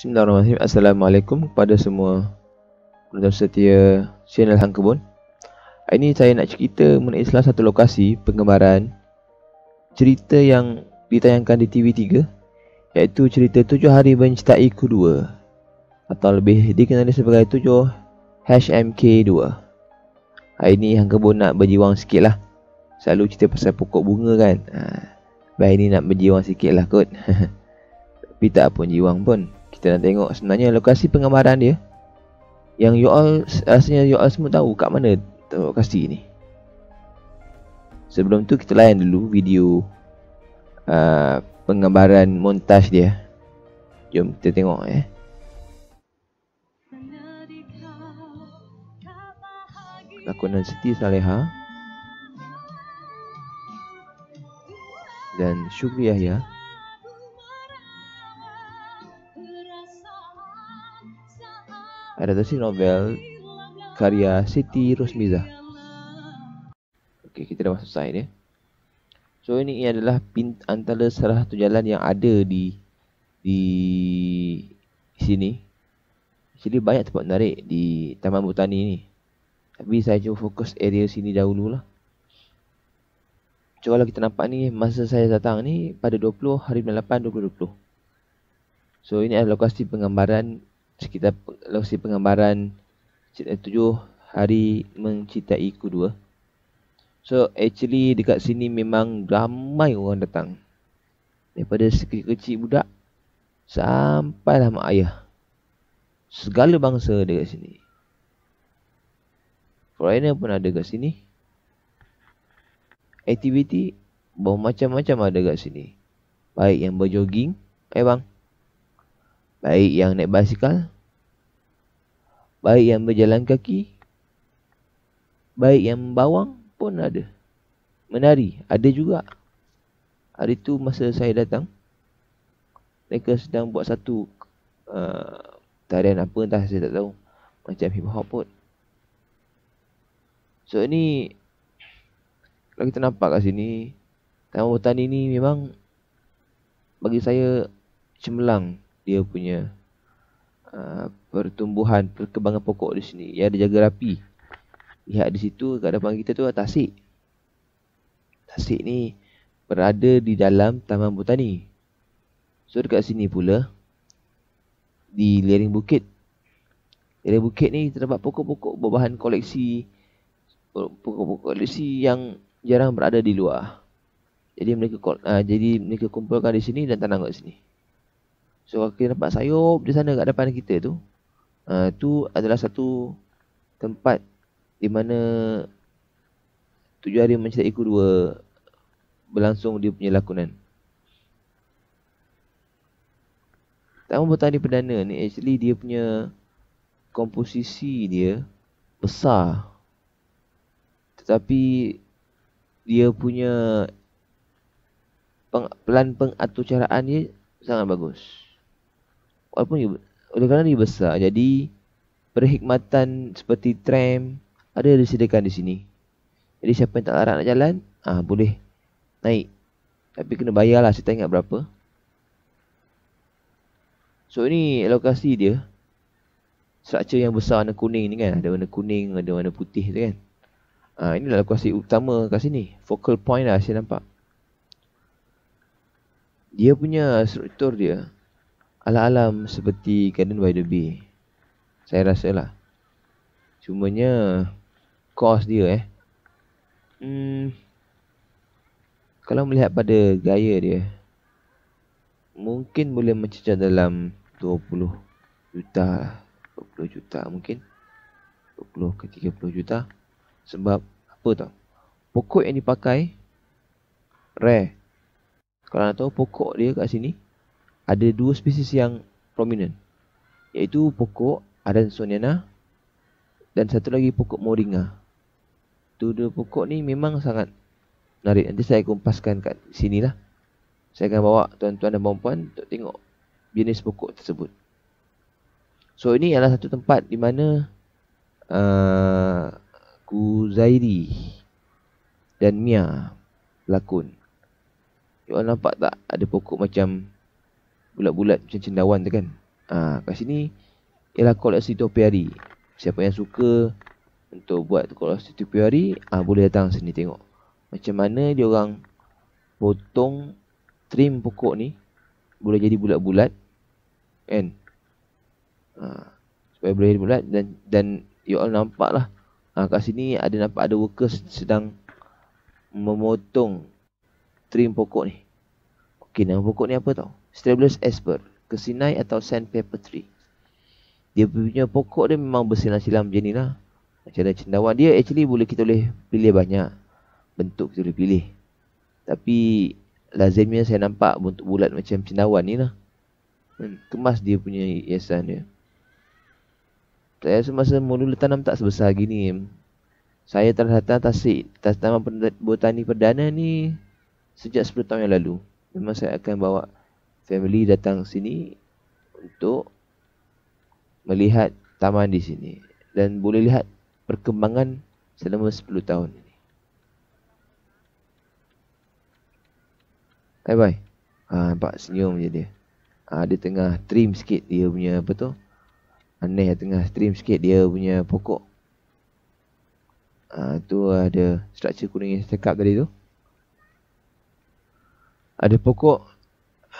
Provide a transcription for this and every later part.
Bismillahirrahmanirrahim Assalamualaikum kepada semua Penonton setia channel Hang Kebun Hari ini saya nak cerita mengenai salah satu lokasi penggemaran Cerita yang ditayangkan di TV3 Iaitu cerita 7 hari mencintai kedua Atau lebih dikenali sebagai 7 HMK2 Hari ini Hang Kebun nak berjiwang sikit lah Selalu cerita pasal pokok bunga kan ha, Baik ini nak berjiwang sikit lah kot Tapi tak pun jiwang pun kita nak tengok sebenarnya lokasi penggambaran dia yang you all rasanya you all semua tahu kat mana lokasi ni sebelum tu kita layan dulu video uh, penggambaran montaj dia jom kita tengok eh lakonan Siti Saleha dan Syukri Yahya adaptasi novel karya Siti Rosmiza. Okey, kita dah masuk slide ya. So ini adalah pint antara salah satu jalan yang ada di di sini. Jadi banyak tempat menarik di Taman Botani ni. Tapi saya cuma fokus area sini dahulu lah. Cuma kalau kita nampak ni masa saya datang ni pada 20 hari 8 2020. So ini adalah lokasi penggambaran sekitar lokasi penggambaran cerita tujuh hari mencintai dua So actually dekat sini memang ramai orang datang. Daripada sekecil-kecil budak lah mak ayah. Segala bangsa dekat sini. Foreigner pun ada dekat sini. Aktiviti bermacam-macam ada dekat sini. Baik yang berjoging, eh bang baik yang naik basikal, baik yang berjalan kaki, baik yang membawang pun ada. Menari ada juga. Hari tu masa saya datang, mereka sedang buat satu uh, tarian apa entah saya tak tahu. Macam hip hop pun. So ini kalau kita nampak kat sini Taman Botani ni memang bagi saya cemerlang dia punya uh, pertumbuhan perkembangan pokok di sini ya dia jaga rapi lihat di situ kat depan kita tu tasik tasik ni berada di dalam taman botani so dekat sini pula di lereng bukit lereng bukit ni terdapat pokok-pokok berbahan koleksi pokok-pokok koleksi yang jarang berada di luar jadi mereka uh, jadi mereka kumpulkan di sini dan tanam kat sini So kita nampak sayup di sana kat depan kita tu. Uh, tu adalah satu tempat di mana tujuh hari mencintai dua berlangsung dia punya lakonan. Tahun Botani Perdana ni actually dia punya komposisi dia besar. Tetapi dia punya peng, pelan pengaturcaraan dia sangat bagus walaupun ia, oleh kerana dia besar jadi perkhidmatan seperti tram ada disediakan di sini. Jadi siapa yang tak larang nak jalan, ah ha, boleh naik. Tapi kena bayarlah saya tak ingat berapa. So ini lokasi dia. Structure yang besar warna kuning ni kan. Ada warna kuning, ada warna putih tu kan. Ha, inilah lokasi utama kat sini. Focal point lah saya nampak. Dia punya struktur dia alam-alam seperti Garden by the Bay Saya rasa lah Cumanya Kos dia eh Hmm Kalau melihat pada gaya dia Mungkin boleh mencecah dalam 20 juta 20 lah. juta mungkin 20 ke 30 juta Sebab apa tau Pokok yang dipakai Rare Kalau nak tahu pokok dia kat sini ada dua spesies yang prominent iaitu pokok Adansoniana dan satu lagi pokok Moringa. Tu dua pokok ni memang sangat menarik. Nanti saya kumpaskan kat sini lah. Saya akan bawa tuan-tuan dan puan-puan untuk tengok jenis pokok tersebut. So ini adalah satu tempat di mana uh, Kuzairi dan Mia lakon. You nampak tak ada pokok macam bulat-bulat macam cendawan tu kan. Ah, ha, kat sini ialah koleksi topiari. Siapa yang suka untuk buat koleksi topiari, ah ha, boleh datang sini tengok. Macam mana dia orang potong trim pokok ni boleh jadi bulat-bulat kan. Ha, supaya boleh jadi bulat dan dan you all nampak lah ha, kat sini ada nampak ada workers sedang memotong trim pokok ni. Okey, nama pokok ni apa tau? Strabulus Asper Kesinai atau Sandpaper Tree Dia punya pokok dia memang bersilang-silang macam ni lah Macam ada cendawan Dia actually boleh kita boleh pilih banyak Bentuk kita boleh pilih Tapi Lazimnya saya nampak bentuk bulat macam cendawan ni lah hmm, Kemas dia punya hiasan dia Saya rasa masa mula tanam tak sebesar gini Saya terhadap tasik Tanaman botani perdana ni Sejak 10 tahun yang lalu Memang saya akan bawa family datang sini untuk melihat taman di sini dan boleh lihat perkembangan selama 10 tahun ini. Hai bye. Ha, nampak senyum je dia. Ha, dia tengah trim sikit dia punya apa tu. Aneh tengah trim sikit dia punya pokok. Ha, tu ada struktur kuning yang saya cakap tadi tu. Ada pokok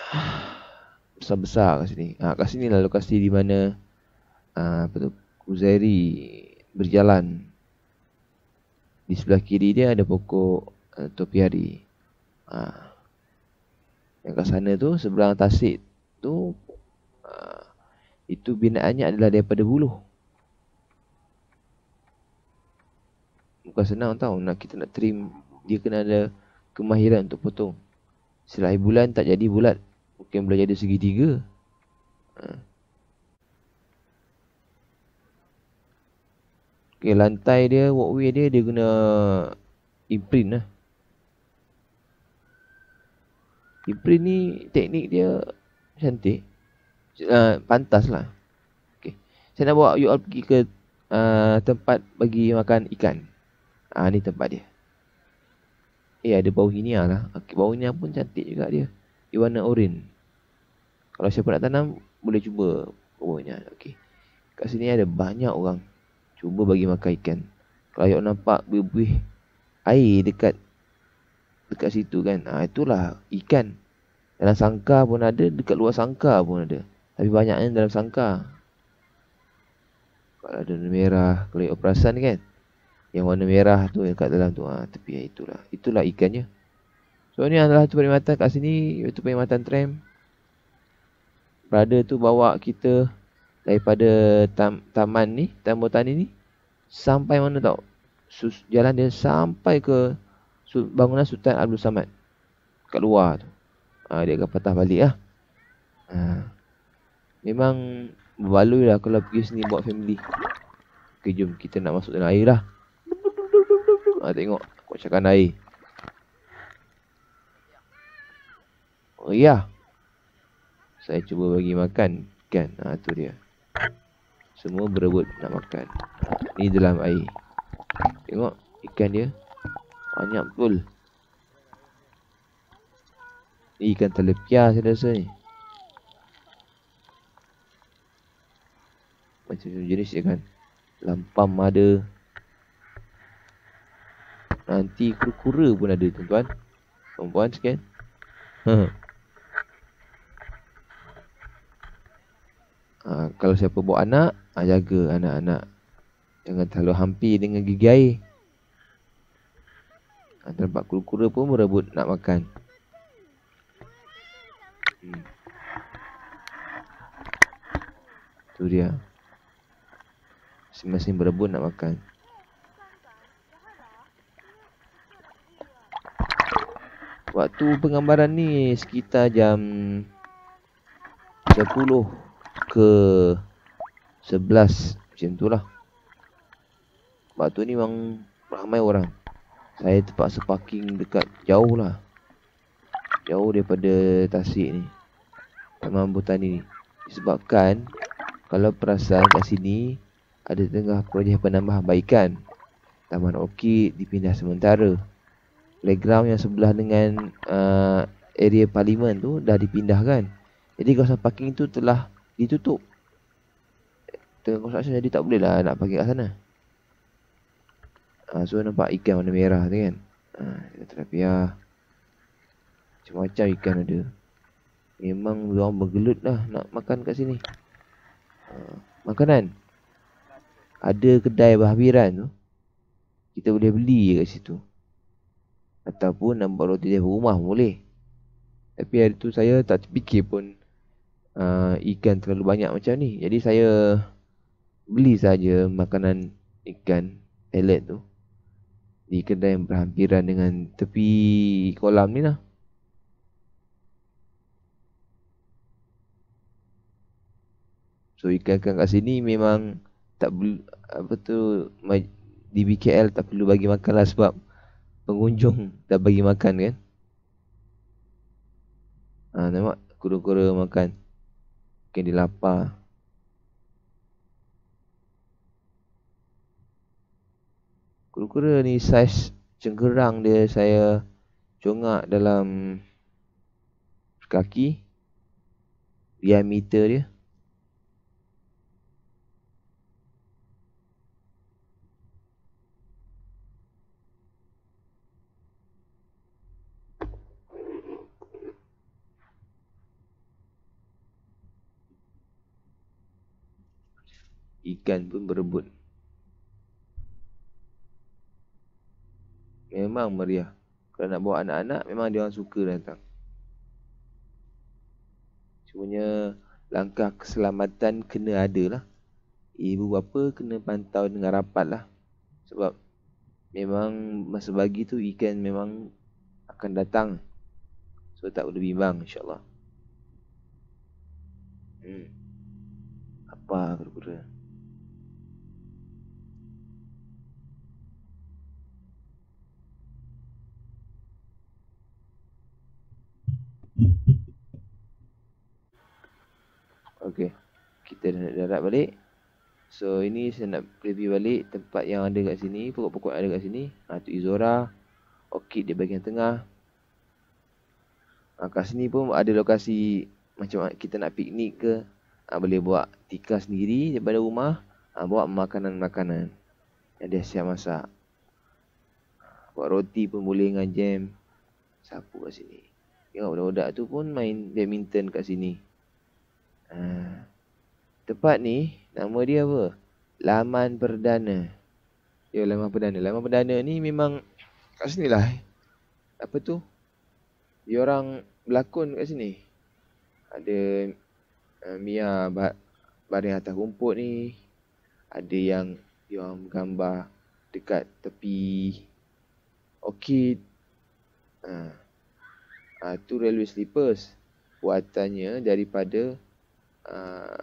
besar-besar kat sini. Ha, kat sini lah lokasi di mana ha, apa Kuzairi berjalan. Di sebelah kiri dia ada pokok uh, eh, topiari. Ha. Ah, yang kat sana tu, seberang tasik tu, ha, itu binaannya adalah daripada buluh. Bukan senang tau, nak kita nak trim, dia kena ada kemahiran untuk potong. Selain bulan tak jadi bulat, Mungkin boleh jadi segitiga ha. Okay, lantai dia walkway dia dia guna imprint lah Imprint ni teknik dia cantik uh, Pantas lah okay. Saya nak bawa you all pergi ke uh, tempat bagi makan ikan Ah uh, Ni tempat dia Eh ada bau hinia lah okay, Bau hinia pun cantik juga dia Iwana orange kalau siapa nak tanam Boleh cuba Rumahnya Okey Kat sini ada banyak orang Cuba bagi makan ikan Kalau awak nampak Buih-buih Air dekat Dekat situ kan ha, Itulah Ikan Dalam sangka pun ada Dekat luar sangka pun ada Tapi banyaknya dalam sangka Kalau ada merah Kalau awak perasan kan Yang warna merah tu Yang kat dalam tu ha, ah, Tapi itulah Itulah ikannya So ni adalah tu perkhidmatan kat sini Itu perkhidmatan tram brother tu bawa kita daripada tam, taman ni, taman botani ni sampai mana tau? Sus, jalan dia sampai ke bangunan Sultan Abdul Samad kat luar tu. Ha, dia akan patah balik lah. Ha. Memang berbaloi lah kalau pergi sini buat family. Okay, jom kita nak masuk dalam air lah. Ha, tengok. Kocakan air. Oh, ya. Yeah. Saya cuba bagi makan Kan ha, tu dia Semua berebut nak makan Ni dalam air Tengok ikan dia Banyak betul Ni ikan telepia saya rasa ni Macam-macam jenis kan? Lampam ada Nanti kura-kura pun ada tuan-tuan Tuan-tuan sekian ha, Kalau siapa buat anak ha, Jaga anak-anak Jangan terlalu hampir dengan gigi air ha, Terdapat kura-kura pun merebut nak makan hmm. Itu hmm. dia Masing-masing berebut nak makan Waktu penggambaran ni sekitar jam 10 ke 11 macam tu lah Sebab tu ni memang ramai orang Saya terpaksa parking dekat jauh lah Jauh daripada tasik ni Taman Botani ni Disebabkan Kalau perasan kat sini Ada tengah projek penambahan baikan Taman Orkid dipindah sementara Playground yang sebelah dengan uh, Area parlimen tu dah dipindahkan Jadi kawasan parking tu telah ditutup tengah construction jadi tak boleh lah nak pergi kat sana uh, so nampak ikan warna merah tu kan uh, ah, terapia ah, macam-macam ikan ada memang orang bergelut lah nak makan kat sini uh, makanan ada kedai berhabiran tu kita boleh beli je kat situ ataupun nampak roti dia rumah boleh tapi hari tu saya tak fikir pun uh, ikan terlalu banyak macam ni. Jadi saya beli saja makanan ikan pellet tu di kedai yang berhampiran dengan tepi kolam ni lah. So ikan ikan kat sini memang tak perlu apa tu di BKL tak perlu bagi makan lah sebab pengunjung tak bagi makan kan. Ah ha, nampak kura-kura makan. Mungkin dia lapar Kura-kura ni saiz cengkerang dia saya congak dalam kaki diameter dia ikan pun berebut. Memang meriah. Kalau nak bawa anak-anak, memang dia orang suka datang. Cumanya, langkah keselamatan kena ada lah. Ibu bapa kena pantau dengan rapat lah. Sebab memang masa pagi tu ikan memang akan datang. So tak boleh bimbang insyaAllah. Hmm. Apa kura-kura? kita dah nak darat balik So ini saya nak preview balik tempat yang ada kat sini Pokok-pokok ada kat sini ha, Itu Izora Orchid di bahagian tengah ha, Kat sini pun ada lokasi Macam kita nak piknik ke ha, Boleh buat tikar sendiri daripada rumah ha, Buat makanan-makanan Yang dia siap masak ha, Buat roti pun boleh dengan jam Sapu kat sini Tengok budak-budak tu pun main badminton kat sini Haa tempat ni nama dia apa? Laman Perdana. Ya, Laman Perdana. Laman Perdana ni memang kat sini lah. Eh. Apa tu? Dia orang berlakon kat sini. Ada uh, Mia baring atas rumput ni. Ada yang dia orang gambar dekat tepi orkid. Ha. Uh, uh, tu railway sleepers. Buatannya daripada uh,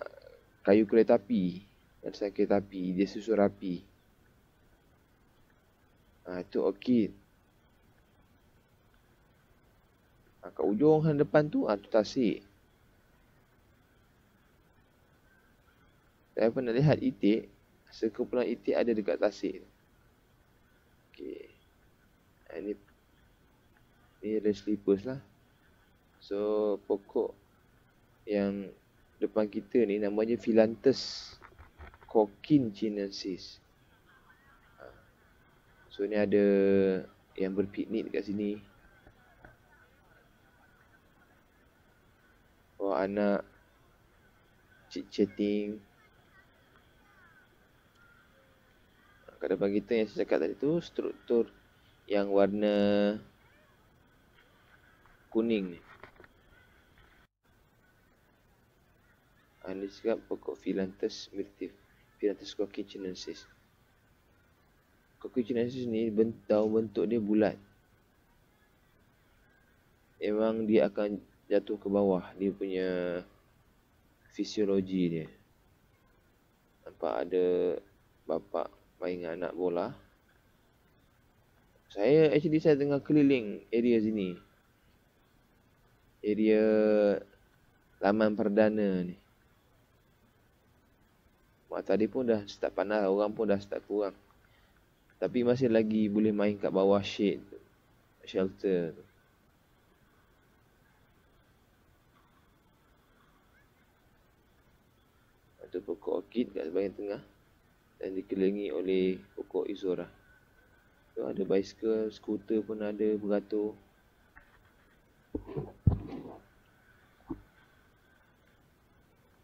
kayu kereta api dan saya kereta api dia susu rapi ha, itu orkid ha, kat ujung hang depan tu ha, tu tasik saya pernah lihat itik sekumpulan itik ada dekat tasik Okey. Ha, ini ini ada slippers lah so pokok yang depan kita ni namanya Philanthus coccinensis. Ha. So ni ada yang berpiknik dekat sini. Oh anak chit-chatting. Ha, kat depan kita yang saya cakap tadi tu struktur yang warna kuning ni. Ada juga pokok filantus koki Philanthus Koki Coquichinensis ni bentau bentuk dia bulat Emang dia akan jatuh ke bawah Dia punya fisiologi dia Nampak ada bapa, main anak bola Saya actually saya tengah keliling area sini Area laman perdana ni Ah, tadi pun dah start panas orang pun dah start kurang tapi masih lagi boleh main kat bawah shade shelter tu ada pokok orkid kat sebahagian tengah dan dikelilingi oleh pokok izora tu ada bicycle, skuter pun ada beratur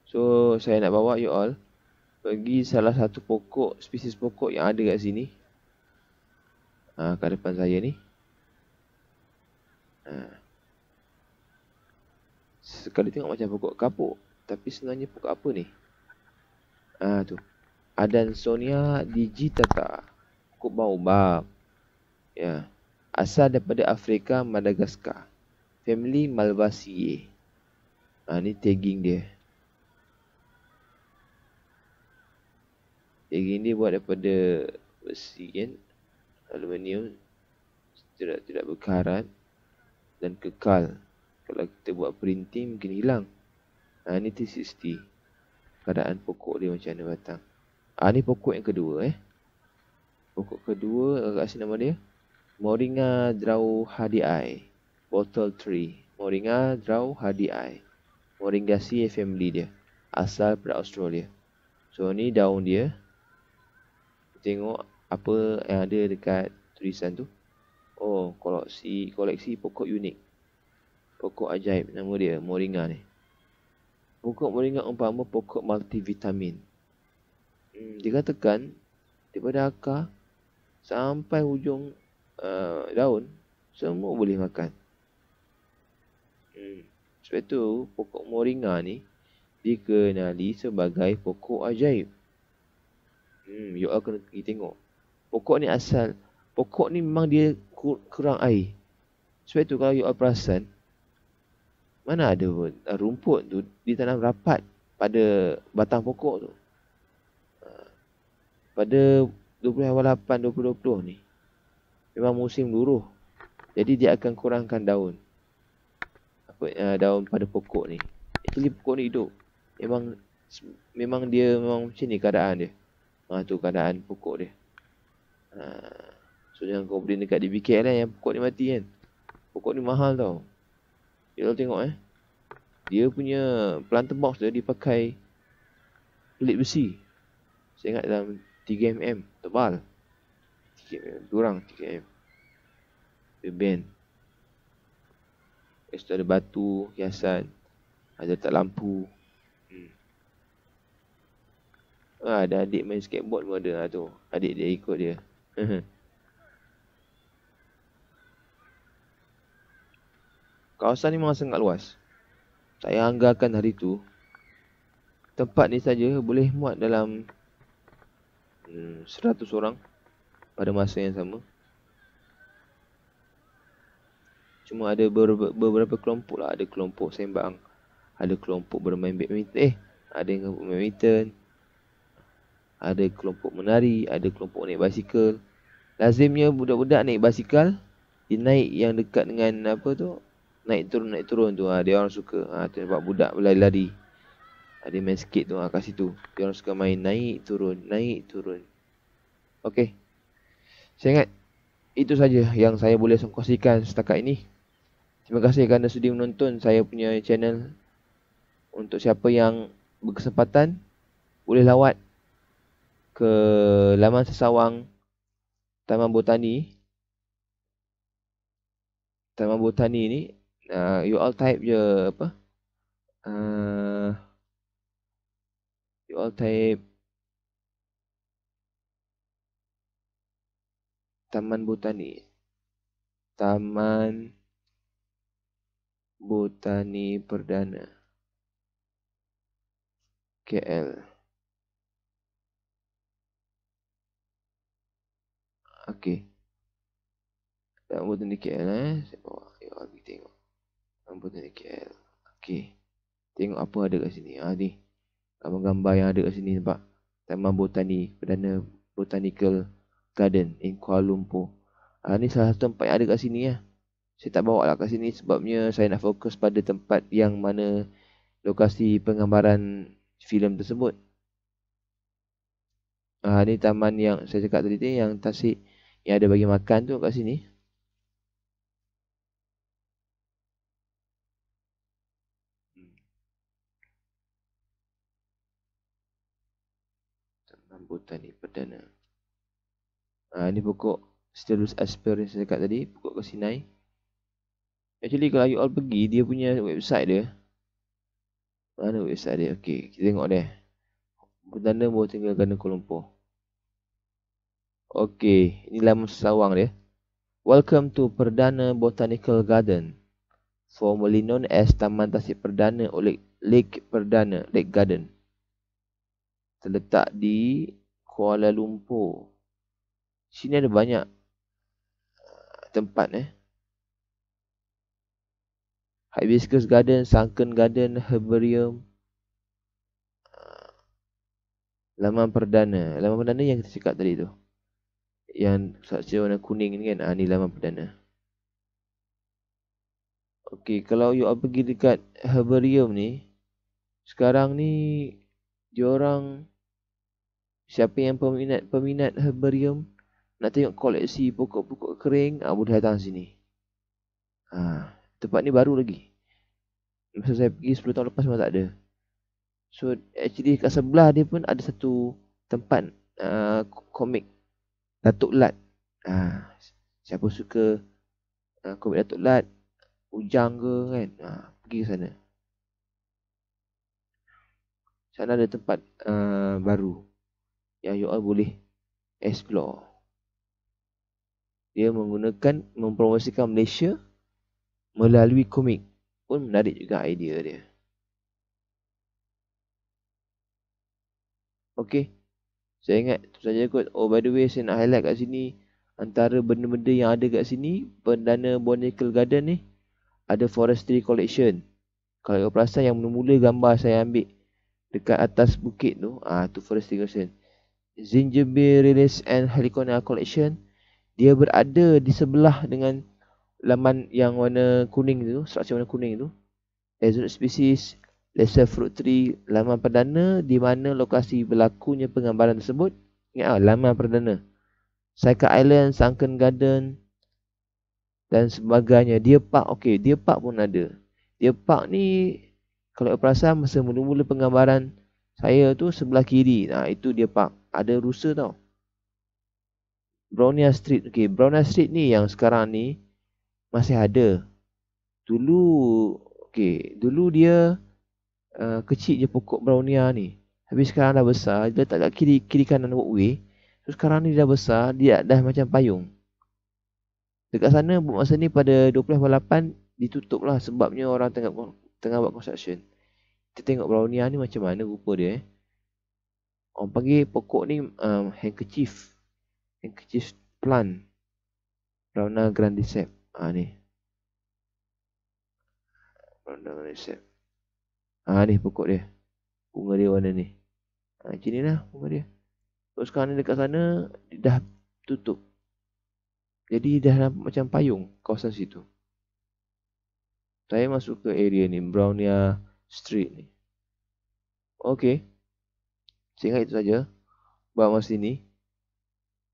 So saya nak bawa you all bagi salah satu pokok spesies pokok yang ada kat sini ah ha, kat depan saya ni ha. sekali tengok macam pokok kapuk tapi sebenarnya pokok apa ni ah ha, tu adansonia digitata pokok baobab ya asal daripada Afrika Madagaskar family malvaceae ha, ah, ni tagging dia Jaring ni buat daripada besi kan aluminium tidak tidak berkarat dan kekal kalau kita buat printing mungkin hilang ha, ni T60 keadaan pokok dia macam mana batang ha, ni pokok yang kedua eh pokok kedua agak sini nama dia Moringa Draw HDI Bottle Tree Moringa Draw HDI Moringa C family dia asal pada Australia so ni daun dia tengok apa yang ada dekat tulisan tu oh koleksi koleksi pokok unik pokok ajaib nama dia moringa ni pokok moringa umpama pokok multivitamin hmm, dikatakan daripada akar sampai hujung uh, daun semua boleh makan hmm. sebab tu pokok moringa ni dikenali sebagai pokok ajaib Hmm, you all kena pergi tengok. Pokok ni asal, pokok ni memang dia kurang air. Sebab itu kalau you all perasan, mana ada ah, rumput tu ditanam rapat pada batang pokok tu. Ah, pada 2008-2020 ni, memang musim luruh. Jadi dia akan kurangkan daun. Apa, uh, daun pada pokok ni. Jadi pokok ni hidup. Memang memang dia memang macam ni keadaan dia. Ha tu keadaan pokok dia. Ha. So jangan kau beli dekat DBKL lah eh. yang pokok ni mati kan. Pokok ni mahal tau. Kita tengok eh. Dia punya planter box dia dipakai pelit besi. Saya ingat dalam 3mm tebal. 3mm durang 3mm. Dia Lepas tu ada batu, hiasan. Ada tak lampu. Ha, ada adik main skateboard pun ada lah tu. Adik dia ikut dia. Kawasan ni memang sangat luas. Saya anggarkan hari tu. Tempat ni saja boleh muat dalam hmm, 100 orang pada masa yang sama. Cuma ada beberapa kelompok lah. Ada kelompok sembang. Ada kelompok bermain badminton. Eh, ada yang bermain badminton. Ada kelompok menari, ada kelompok naik basikal. Lazimnya budak-budak naik basikal, dia naik yang dekat dengan apa tu? Naik turun naik turun tu. Ha, dia orang suka. Ha, tu nampak budak berlari-lari. Ha, dia main sikit tu ha, kat situ. Dia orang suka main naik turun, naik turun. Okey. Saya ingat itu saja yang saya boleh sengkosikan setakat ini. Terima kasih kerana sudi menonton saya punya channel. Untuk siapa yang berkesempatan boleh lawat ke laman sesawang Taman Botani Taman Botani ni uh, you all type je apa uh, you all type Taman Botani Taman Botani Perdana KL okay, Okey. Nombor tu ni KL eh. Saya bawa KL pergi tengok. Nombor tu ni KL. Okey. Tengok apa ada kat sini. Ha ni. Gambar-gambar yang ada kat sini nampak. Taman Botani. Perdana Botanical Garden in Kuala Lumpur. Ha ni salah satu tempat yang ada kat sini lah. Ya. Saya tak bawa lah kat sini sebabnya saya nak fokus pada tempat yang mana lokasi penggambaran filem tersebut. Ha ni taman yang saya cakap tadi ni yang tasik yang ada bagi makan tu kat sini. Rambutan hmm. ni perdana. Ha, ini pokok Stelus Asper yang saya cakap tadi. Pokok Kesinai. Actually kalau you all pergi, dia punya website dia. Mana website dia? Okay, kita tengok dia. Perdana buat tinggal kena kelompok. Okey, ini laman sawang dia. Welcome to Perdana Botanical Garden. Formerly known as Taman Tasik Perdana oleh Lake Perdana, Lake Garden. Terletak di Kuala Lumpur. Sini ada banyak uh, tempat eh. Hibiscus Garden, Sunken Garden, Herbarium. Uh, laman Perdana. Laman Perdana yang kita cakap tadi tu yang saksi warna kuning ni kan ha, ni laman perdana ok kalau you pergi dekat herbarium ni sekarang ni diorang siapa yang peminat-peminat herbarium nak tengok koleksi pokok-pokok kering ha, boleh datang sini ha, tempat ni baru lagi masa saya pergi 10 tahun lepas memang tak ada so actually kat sebelah dia pun ada satu tempat uh, komik Datuk Lat. Ha, siapa suka ha, komik Datuk Lat, Ujang ke kan, ha, pergi ke sana. Sana ada tempat uh, baru yang you all boleh explore. Dia menggunakan, mempromosikan Malaysia melalui komik pun menarik juga idea dia. Okay. Saya ingat tu saja kot. Oh by the way saya nak highlight kat sini antara benda-benda yang ada kat sini perdana Botanical Garden ni ada forestry collection. Kalau kau perasan yang mula-mula gambar saya ambil dekat atas bukit tu, ah tu forestry collection. Zinjibir Release and Heliconia Collection dia berada di sebelah dengan laman yang warna kuning tu, struktur warna kuning tu. Exotic species, lesser fruit tree laman perdana di mana lokasi berlakunya penggambaran tersebut ingatlah laman perdana Saika Island, Sunken Garden dan sebagainya dia park, okey, dia park pun ada dia park ni kalau perasan masa mula-mula penggambaran saya tu sebelah kiri nah, itu dia park, ada rusa tau Brownia Street Okey Brownia Street ni yang sekarang ni masih ada dulu okey, dulu dia uh, kecil je pokok brownia ni. Habis sekarang dah besar, dia letak kat kiri kiri kanan walkway. So sekarang ni dah besar, dia dah macam payung. Dekat sana buat masa ni pada 2018 ditutup lah sebabnya orang tengah tengah buat construction. Kita tengok brownia ni macam mana rupa dia eh. Orang panggil pokok ni um, handkerchief. Handkerchief plant. Brownia grandiceps. Ah ha, ni. Brownia grandiceps. Ha, ni pokok dia. Bunga dia warna ni. Ha, macam lah bunga dia. So, sekarang ni dekat sana, dah tutup. Jadi, dah macam payung kawasan situ. Saya masuk ke area ni, Brownia Street ni. Okey, sehingga itu saja. Buat masa ini.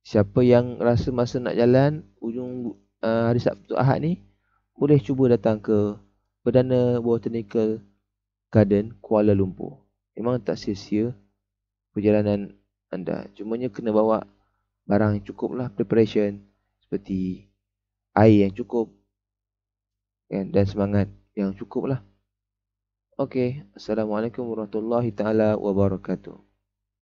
Siapa yang rasa masa nak jalan, ujung uh, hari Sabtu Ahad ni, boleh cuba datang ke Perdana Botanical Garden Kuala Lumpur. Memang tak sia-sia perjalanan anda. Cumanya kena bawa barang yang cukup lah preparation seperti air yang cukup kan, dan semangat yang cukup lah. Okay. Assalamualaikum warahmatullahi taala wabarakatuh.